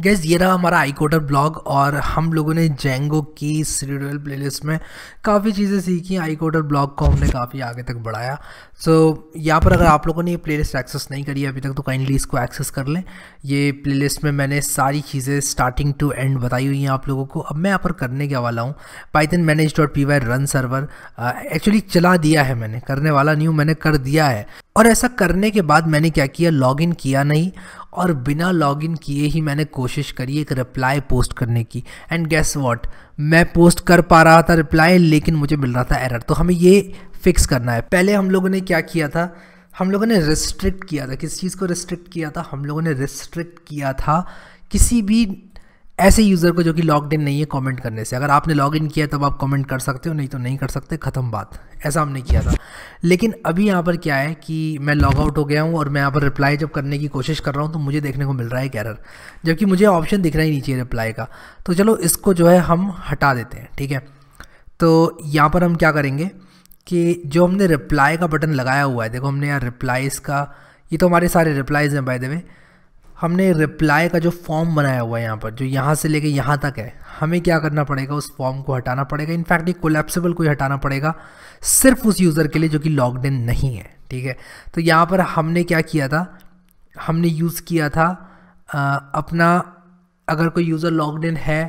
gas ये रहा हमारा आई कोटर ब्लॉग और हम लोगों ने जेंगो की सीरियल प्लेलिस्ट में काफ़ी चीज़ें सीखी आई कोडर ब्लॉग को हमने काफ़ी आगे तक बढ़ाया सो so, यहाँ पर अगर आप लोगों ने ये प्लेलिस्ट एक्सेस नहीं करी अभी तक तो काइंडली इसको एक्सेस कर लें ये प्लेलिस्ट में मैंने सारी चीज़ें स्टार्टिंग टू एंड बताई हुई हैं आप लोगों को अब मैं यहाँ पर करने के वाला हूँ Python manage dot P Y run server actually चला दिया है मैंने करने वाला नहीं हूँ मैंने कर दिया है और ऐसा करने के बाद मैंने क्या किया लॉगिन किया नहीं और बिना लॉगिन किए ही मैंने कोशिश करी एक रिप्लाई पोस्ट करने की एंड गेस व्हाट मैं पोस्ट कर पा रहा था रिप्लाई लेकिन मुझे मिल रहा था एरर तो हमें ये फिक्स करना है पहले हम लोगों ने क्या किया था हम लोगों ने रिस्ट्रिक्ट किया था किस चीज़ को रिस्ट्रिक्ट किया था हम लोगों ने रिस्ट्रिक्ट किया था किसी भी ऐसे यूज़र को जो कि लॉग इन नहीं है कमेंट करने से अगर आपने लॉग इन किया तब आप कमेंट कर सकते हो नहीं तो नहीं कर सकते ख़त्म बात ऐसा हमने किया था लेकिन अभी यहाँ पर क्या है कि मैं लॉग आउट हो गया हूँ और मैं यहाँ पर रिप्लाई जब करने की कोशिश कर रहा हूँ तो मुझे देखने को मिल रहा है एक एरर जबकि मुझे ऑप्शन दिखना ही नहीं चाहिए रिप्लाई का तो चलो इसको जो है हम हटा देते हैं ठीक है तो यहाँ पर हम क्या करेंगे कि जो हमने रिप्लाई का बटन लगाया हुआ है देखो हमने यहाँ रिप्लाइज़ का ये तो हमारे सारे रिप्लाइज़ हैं बाय द वे हमने रिप्लाई का जो फॉर्म बनाया हुआ है यहाँ पर जो यहाँ से लेके यहाँ तक है हमें क्या करना पड़ेगा उस फॉर्म को हटाना पड़ेगा इनफैक्ट ये कोलेप्सिबल को हटाना पड़ेगा सिर्फ उस यूज़र के लिए जो कि लॉगड इन नहीं है ठीक है तो यहाँ पर हमने क्या किया था हमने यूज़ किया था आ, अपना अगर कोई यूज़र लॉगड इन है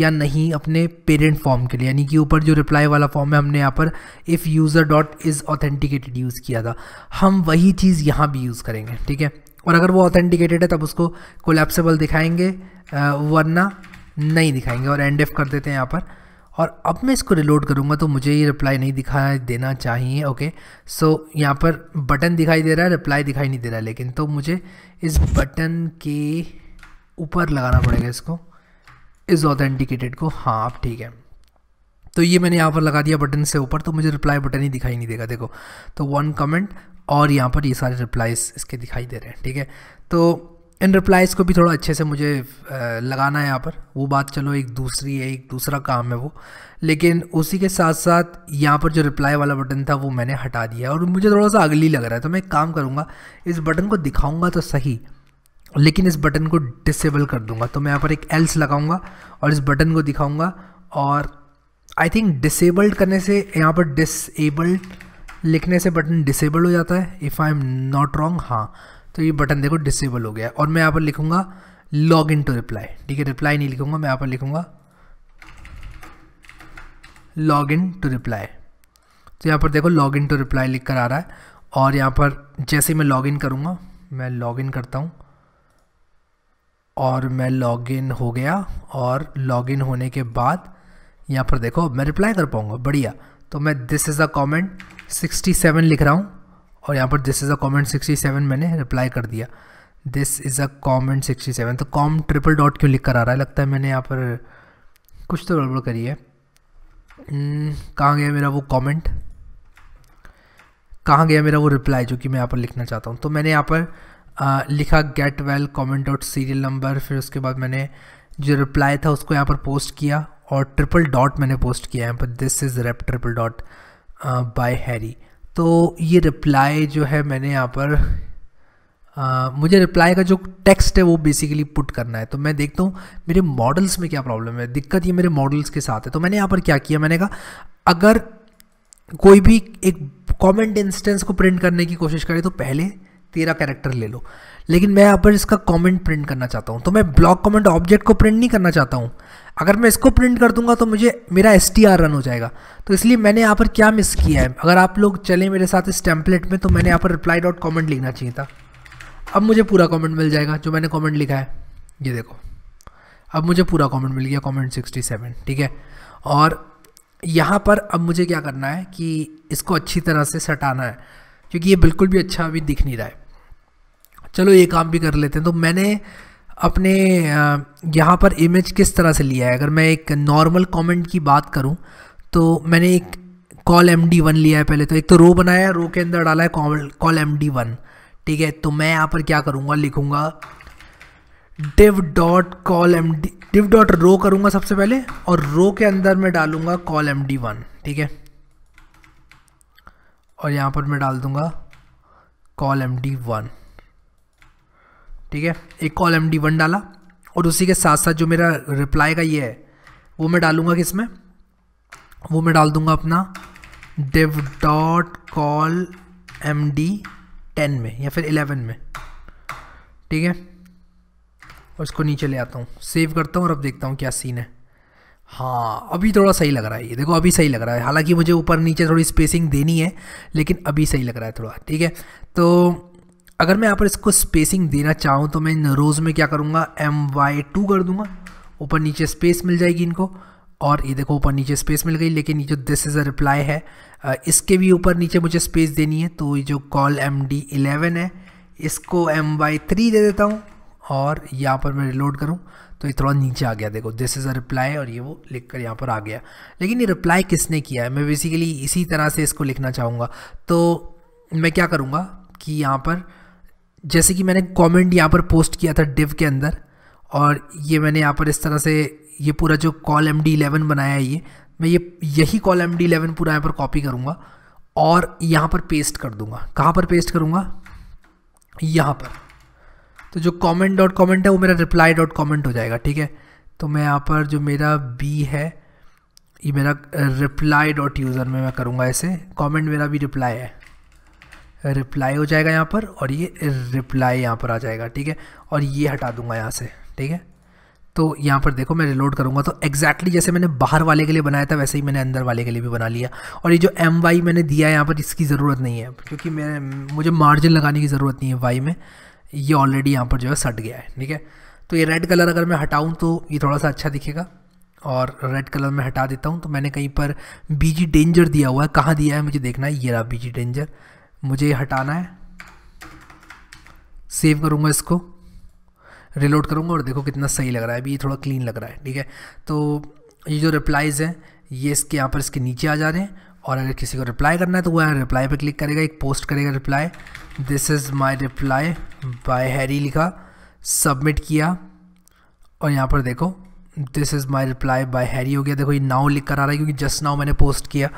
या नहीं अपने पेरेंट फॉर्म के लिए यानी कि ऊपर जो रिप्लाई वाला फॉर्म है हमने यहाँ पर if user dot is authenticated use किया था हम वही चीज़ यहाँ भी यूज़ करेंगे ठीक है और अगर वो ऑथेंटिकेटेड है तब उसको कोलेप्सेबल दिखाएंगे वरना नहीं दिखाएंगे और एंड कर देते हैं यहाँ पर और अब मैं इसको रिलोड करूँगा तो मुझे ये रिप्लाई नहीं दिखाई देना चाहिए ओके सो so, यहाँ पर बटन दिखाई दे रहा है रिप्लाई दिखाई नहीं दे रहा है लेकिन तो मुझे इस बटन के ऊपर लगाना पड़ेगा इसको इस ऑथेंटिकेटेड को हाँ अब ठीक है तो ये मैंने यहाँ पर लगा दिया बटन से ऊपर तो मुझे रिप्लाई बटन ही दिखाई नहीं देगा देखो तो वन कमेंट और यहाँ पर ये सारे रिप्लाइज इसके दिखाई दे रहे हैं ठीक है तो इन रिप्लाइज़ को भी थोड़ा अच्छे से मुझे लगाना है यहाँ पर वो बात चलो एक दूसरी है एक दूसरा काम है वो लेकिन उसी के साथ साथ यहाँ पर जो रिप्लाई वाला बटन था वो मैंने हटा दिया और मुझे थोड़ा सा अगली लग रहा है तो मैं एक काम करूँगा इस बटन को दिखाऊँगा तो सही लेकिन इस बटन को डिसेबल कर दूँगा तो मैं यहाँ पर एक एल्स लगाऊँगा और इस बटन को दिखाऊँगा और आई थिंक डिसेबल्ड करने से यहाँ पर डिसेबल्ड लिखने से बटन डिसेबल हो जाता है if I am not wrong हाँ तो ये बटन देखो डिसेबल हो गया और मैं यहाँ पर लिखूँगा लॉग इन टू रिप्लाई ठीक है रिप्लाई नहीं लिखूँगा मैं यहाँ पर लिखूँगा लॉग इन टू रिप्लाई तो यहाँ पर देखो लॉग इन टू रिप्लाई लिख कर आ रहा है और यहाँ पर जैसे मैं लॉग इन करूँगा मैं लॉग इन करता हूँ और मैं लॉग इन हो गया और लॉग इन होने के बाद यहाँ पर देखो मैं रिप्लाई कर पाऊँगा बढ़िया तो मैं this is a comment seven लिख रहा हूँ और यहाँ पर this is a comment seven मैंने रिप्लाई कर दिया this is a comment seven तो कॉम ट्रिपल डॉट क्यों लिख कर आ रहा है लगता है मैंने यहाँ पर कुछ तो गड़बड़ करी है hmm, कहाँ गया मेरा वो कॉमेंट कहाँ गया मेरा वो रिप्लाई जो कि मैं यहाँ पर लिखना चाहता हूँ तो मैंने यहाँ पर आ, लिखा get well comment dot serial number फिर उसके बाद मैंने जो रिप्लाई था उसको यहाँ पर पोस्ट किया और ट्रिपल डॉट मैंने पोस्ट किया है पर this is rep triple dot by Harry तो ये रिप्लाई जो है मैंने यहाँ पर Uh, मुझे रिप्लाई का जो टेक्स्ट है वो बेसिकली पुट करना है तो मैं देखता हूँ मेरे मॉडल्स में क्या प्रॉब्लम है दिक्कत ये मेरे मॉडल्स के साथ है तो मैंने यहाँ पर क्या किया मैंने कहा अगर कोई भी एक कमेंट इंस्टेंस को प्रिंट करने की कोशिश करे तो पहले तेरह कैरेक्टर ले लो लेकिन मैं यहाँ पर इसका कमेंट प्रिंट करना चाहता हूँ तो मैं ब्लॉक कमेंट ऑब्जेक्ट को प्रिंट नहीं करना चाहता हूँ अगर मैं इसको प्रिंट कर दूंगा तो मुझे मेरा एस रन हो जाएगा तो इसलिए मैंने यहाँ पर क्या मिस किया है अगर आप लोग चले मेरे साथ इस टेम्पलेट में तो मैंने यहाँ पर रिप्लाई डॉट कॉमेंट लिखना चाहिए था अब मुझे पूरा कॉमेंट मिल जाएगा जो मैंने कॉमेंट लिखा है ये देखो अब मुझे पूरा कॉमेंट मिल गया कॉमेंट सिक्सटी ठीक है और यहाँ पर अब मुझे क्या करना है कि इसको अच्छी तरह से सटाना है क्योंकि ये बिल्कुल भी अच्छा अभी दिख नहीं रहा है चलो ये काम भी कर लेते हैं तो मैंने अपने यहाँ पर इमेज किस तरह से लिया है अगर मैं एक नॉर्मल कमेंट की बात करूँ तो मैंने एक कॉल एम डी वन लिया है पहले तो एक तो रो बनाया रो के अंदर डाला है col col M D one ठीक है तो मैं यहाँ पर क्या करूँगा लिखूँगा div dot col M D div dot row करूँगा सबसे पहले और रो के अंदर मैं डालूँगा कॉल एम डी वन ठीक है और यहाँ पर मैं डाल दूँगा कॉल एम डी वन ठीक है एक एम डी वन डाला और उसी के साथ साथ जो मेरा रिप्लाई का ये है वो मैं डालूंगा में वो मैं डाल दूंगा अपना div dot col M D ten में या फिर इलेवन में ठीक है और इसको नीचे ले आता हूँ सेव करता हूँ और अब देखता हूँ क्या सीन है हाँ अभी थोड़ा सही लग रहा है ये देखो अभी सही लग रहा है हालांकि मुझे ऊपर नीचे थोड़ी स्पेसिंग देनी है लेकिन अभी सही लग रहा है थोड़ा ठीक है तो अगर मैं यहाँ पर इसको स्पेसिंग देना चाहूँ तो मैं इन रोज़ में क्या करूँगा एम वाई टू कर दूंगा ऊपर नीचे स्पेस मिल जाएगी इनको और ये देखो ऊपर नीचे स्पेस मिल गई लेकिन ये जो दिस इज़ अ रिप्लाई है इसके भी ऊपर नीचे मुझे स्पेस देनी है तो ये जो कॉल एम डी इलेवन है इसको एम वाई थ्री दे देता हूँ और यहाँ पर मैं रिलोड करूँ तो ये थोड़ा नीचे आ गया देखो दिस इज़ अ रिप्लाई और ये वो लिख कर यहाँ पर आ गया लेकिन ये रिप्लाई किसने किया है मैं बेसिकली इसी तरह से इसको लिखना चाहूँगा तो मैं क्या करूँगा कि यहाँ पर जैसे कि मैंने कमेंट यहाँ पर पोस्ट किया था डिव के अंदर और ये मैंने यहाँ पर इस तरह से ये पूरा जो कॉल एम डी इलेवन बनाया है ये मैं ये यही कॉल एम डी इलेवन पूरा यहाँ पर कॉपी करूँगा और यहाँ पर पेस्ट कर दूँगा कहाँ पर पेस्ट करूँगा यहाँ पर तो जो कॉमेंट डॉट कॉमेंट है वो मेरा रिप्लाई डॉट कॉमेंट हो जाएगा ठीक है तो मैं यहाँ पर जो मेरा बी है ये मेरा रिप्लाई डॉट यूज़र में मैं करूँगा ऐसे कॉमेंट मेरा भी रिप्लाई है रिप्लाई हो जाएगा यहाँ पर और ये रिप्लाई यहाँ पर आ जाएगा ठीक है और ये हटा दूंगा यहाँ से ठीक है तो यहाँ पर देखो मैं रिलोड करूँगा तो एक्जैक्टली जैसे मैंने बाहर वाले के लिए बनाया था वैसे ही मैंने अंदर वाले के लिए भी बना लिया और ये जो एम वाई मैंने दिया है यहाँ पर इसकी ज़रूरत नहीं है क्योंकि मैं मुझे मार्जिन लगाने की ज़रूरत नहीं है वाई में ये ऑलरेडी यहाँ पर जो है सट गया है ठीक है तो ये रेड कलर अगर मैं हटाऊँ तो ये थोड़ा सा अच्छा दिखेगा और रेड कलर में हटा देता हूँ तो मैंने कहीं पर बीजी डेंजर दिया हुआ है कहाँ दिया है मुझे देखना है ये रहा बीजी डेंजर मुझे ये हटाना है सेव करूँगा इसको रिलोड करूँगा और देखो कितना सही लग रहा है अभी ये थोड़ा क्लीन लग रहा है ठीक है तो ये जो रिप्लाइज़ हैं ये इसके यहाँ पर इसके नीचे आ जा रहे हैं और अगर किसी को रिप्लाई करना है तो वह रिप्लाई पे क्लिक करेगा एक पोस्ट करेगा reply this is my reply by Harry लिखा सबमिट किया और यहाँ पर देखो this is my reply by Harry हो गया देखो ये नाव लिख कर आ रहा है क्योंकि जस्ट नाव मैंने पोस्ट किया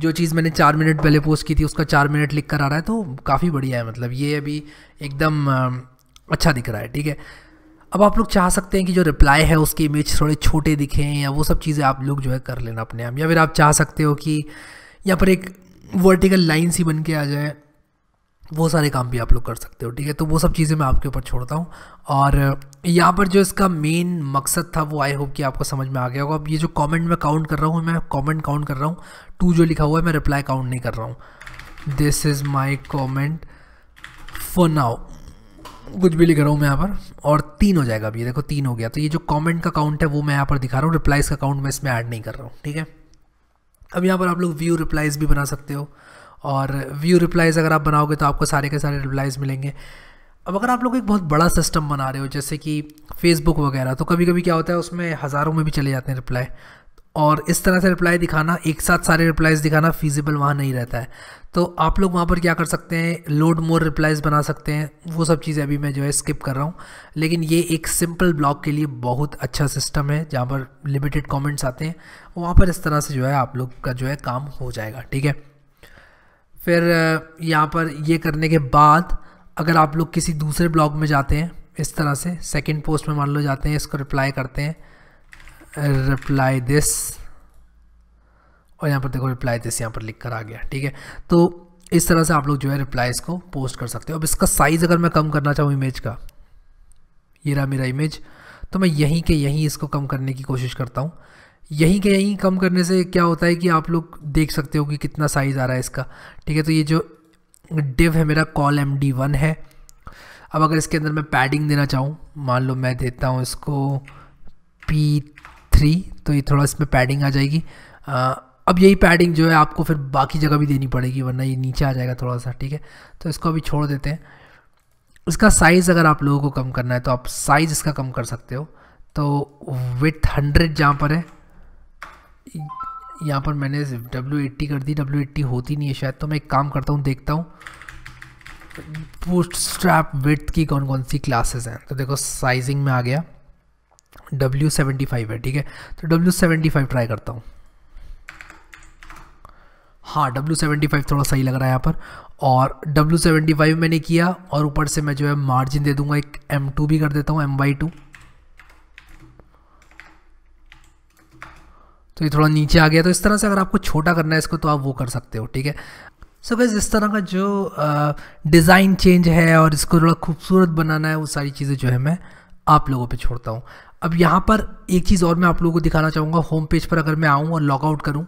जो चीज़ मैंने चार मिनट पहले पोस्ट की थी उसका चार मिनट लिख कर आ रहा है तो काफ़ी बढ़िया है मतलब ये अभी एकदम अच्छा दिख रहा है ठीक है अब आप लोग चाह सकते हैं कि जो रिप्लाई है उसकी इमेज थोड़े छोटे दिखें या वो सब चीज़ें आप लोग जो है कर लेना अपने आप या फिर आप चाह सकते हो कि यहाँ पर एक वर्टिकल लाइन सी बन के आ जाए वो सारे काम भी आप लोग कर सकते हो ठीक है तो वो सब चीज़ें मैं आपके ऊपर छोड़ता हूँ और यहाँ पर जो इसका मेन मकसद था वो आई होप कि आपको समझ में आ गया होगा अब ये जो कमेंट मैं काउंट कर रहा हूँ मैं कमेंट काउंट कर रहा हूँ टू जो लिखा हुआ है मैं रिप्लाई काउंट नहीं कर रहा हूँ this is my comment for now कुछ भी लिख रहा हूँ मैं यहाँ पर और तीन हो जाएगा अभी देखो तीन हो गया तो ये जो कॉमेंट का काउंट है वो मैं यहाँ पर दिखा रहा हूँ रिप्लाइज़ का काउंट मैं इसमें ऐड नहीं कर रहा हूँ ठीक है अब यहाँ पर आप लोग व्यू रिप्लाइज़ भी बना सकते हो और व्यू रिप्लाइज़ अगर आप बनाओगे तो आपको सारे के सारे रिप्लाइज़ मिलेंगे अब अगर आप लोग एक बहुत बड़ा सिस्टम बना रहे हो जैसे कि फेसबुक वगैरह तो कभी कभी क्या होता है उसमें हज़ारों में भी चले जाते हैं रिप्लाई और इस तरह से रिप्लाई दिखाना एक साथ सारे रिप्लाइज़ दिखाना फीजिबल वहाँ नहीं रहता है तो आप लोग वहाँ पर क्या कर सकते हैं लोड मोर रिप्लाइज़ बना सकते हैं वो सब चीज़ें अभी मैं जो है स्किप कर रहा हूँ लेकिन ये एक सिंपल ब्लॉग के लिए बहुत अच्छा सिस्टम है जहाँ पर लिमिटेड कमेंट्स आते हैं वहाँ पर इस तरह से जो है आप लोग का जो है काम हो जाएगा ठीक है फिर यहाँ पर ये करने के बाद अगर आप लोग किसी दूसरे ब्लॉग में जाते हैं इस तरह से सेकंड पोस्ट में मान लो जाते हैं इसको रिप्लाई करते हैं रिप्लाई दिस और यहाँ पर देखो रिप्लाई दिस यहाँ पर लिख कर आ गया ठीक है तो इस तरह से आप लोग जो है रिप्लाई इसको पोस्ट कर सकते हो अब इसका साइज़ अगर मैं कम करना चाहूँ इमेज का ये रहा मेरा इमेज तो मैं यहीं के यहीं इसको कम करने की कोशिश करता हूँ यहीं के यहीं कम करने से क्या होता है कि आप लोग देख सकते हो कि कितना साइज़ आ रहा है इसका ठीक है तो ये जो डिव है मेरा कॉल एम डी वन है अब अगर इसके अंदर मैं पैडिंग देना चाहूँ मान लो मैं देता हूँ इसको पी थ्री तो ये थोड़ा इसमें पैडिंग आ जाएगी आ, अब यही पैडिंग जो है आपको फिर बाकी जगह भी देनी पड़ेगी वरना ये नीचे आ जाएगा थोड़ा सा ठीक है तो इसको अभी छोड़ देते हैं इसका साइज़ अगर आप लोगों को कम करना है तो आप साइज़ इसका कम कर सकते हो तो विथ हंड्रेड जहाँ पर है यहाँ पर मैंने डब्ल्यू एट्टी कर दी डब्ल्यू एट्टी होती नहीं है शायद तो मैं एक काम करता हूँ देखता हूँ पोस्ट स्ट्रैप विथ की कौन कौन सी क्लासेस हैं तो देखो साइजिंग में आ गया डब्ल्यू सेवेंटी फाइव है ठीक है तो डब्ल्यू सेवेंटी फाइव ट्राई करता हूँ हाँ डब्ल्यू सेवेंटी फाइव थोड़ा सही लग रहा है यहाँ पर और डब्ल्यू सेवेंटी फाइव मैंने किया और ऊपर से मैं जो है मार्जिन दे दूंगा एक एम टू भी कर देता हूँ एम बाई टू तो ये थोड़ा नीचे आ गया तो इस तरह से अगर आपको छोटा करना है इसको तो आप वो कर सकते हो ठीक है सो गैस इस तरह का जो डिज़ाइन चेंज है और इसको थोड़ा खूबसूरत बनाना है वो सारी चीज़ें जो है मैं आप लोगों पे छोड़ता हूँ अब यहाँ पर एक चीज़ और मैं आप लोगों को दिखाना चाहूँगा होम पेज पर अगर मैं आऊँ और लॉगआउट करूँ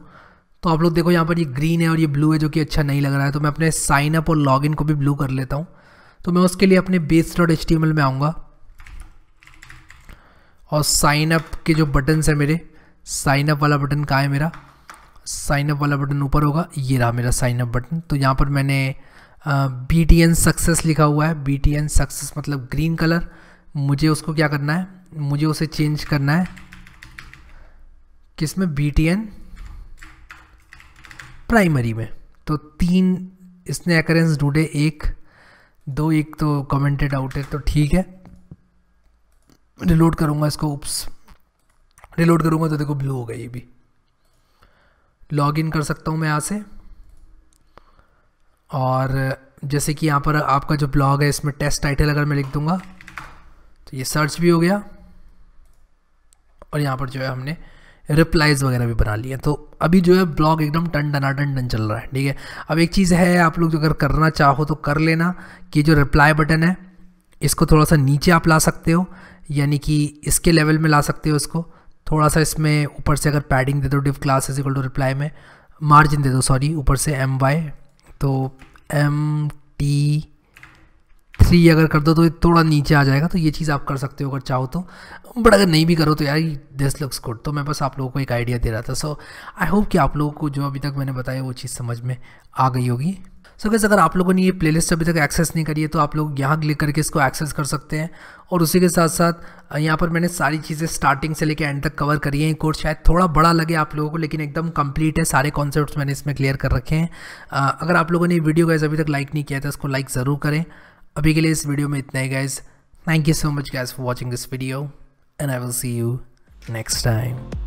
तो आप लोग देखो यहाँ पर ये ग्रीन है और ये ब्लू है जो कि अच्छा नहीं लग रहा है तो मैं अपने साइन अप और इन को भी ब्लू कर लेता हूँ तो मैं उसके लिए अपने बेस डॉट एच में आऊँगा और साइनअप के जो बटन्स हैं मेरे साइन अप वाला बटन कहाँ है मेरा साइन अप वाला बटन ऊपर होगा ये रहा मेरा साइन अप बटन तो यहाँ पर मैंने बी टी एन सक्सेस लिखा हुआ है बी टी एन सक्सेस मतलब ग्रीन कलर मुझे उसको क्या करना है मुझे उसे चेंज करना है किस में बी टी एन प्राइमरी में तो तीन इसने एकरेंस ढूंढे एक दो एक तो कमेंटेड आउट है तो ठीक है रिलोड करूँगा इसको उप्स रिलोड करूँगा तो देखो ब्लू होगा ये भी लॉग इन कर सकता हूँ मैं यहाँ से और जैसे कि यहाँ पर आपका जो ब्लॉग है इसमें टेस्ट टाइटल अगर मैं लिख दूँगा तो ये सर्च भी हो गया और यहाँ पर जो है हमने रिप्लाइज वगैरह भी बना लिए तो अभी जो है ब्लॉग एकदम टन टना टन टन चल रहा है ठीक है अब एक चीज़ है आप लोग अगर करना चाहो तो कर लेना कि जो रिप्लाई बटन है इसको थोड़ा सा नीचे आप ला सकते हो यानी कि इसके लेवल में ला सकते हो इसको थोड़ा सा इसमें ऊपर से अगर पैडिंग दे दो div class is equal to reply में मार्जिन दे दो सॉरी ऊपर से एम वाई तो एम टी थ्री अगर कर दो तो थोड़ा नीचे आ जाएगा तो ये चीज़ आप कर सकते हो अगर चाहो तो बट अगर नहीं भी करो तो यार दिस लुक्स गुड तो मैं बस आप लोगों को एक आइडिया दे रहा था सो आई होप कि आप लोगों को जो अभी तक मैंने बताया वो चीज़ समझ में आ गई होगी सो गैस अगर आप लोगों ने ये प्लेलिस्ट अभी तक एक्सेस नहीं करी है तो आप लोग यहाँ क्लिक करके इसको एक्सेस कर सकते हैं और उसी के साथ साथ यहाँ पर मैंने सारी चीज़ें स्टार्टिंग से लेकर एंड तक कवर करी हैं कोर्स शायद थोड़ा बड़ा लगे आप लोगों को लेकिन एकदम कंप्लीट है सारे कॉन्सेप्ट मैंने इसमें क्लियर कर रखे हैं अगर आप लोगों ने वीडियो गैस अभी तक लाइक नहीं किया था तो इसको लाइक ज़रूर करें अभी के लिए इस वीडियो में इतना ही guys thank you so much guys for watching this video and I will see you next time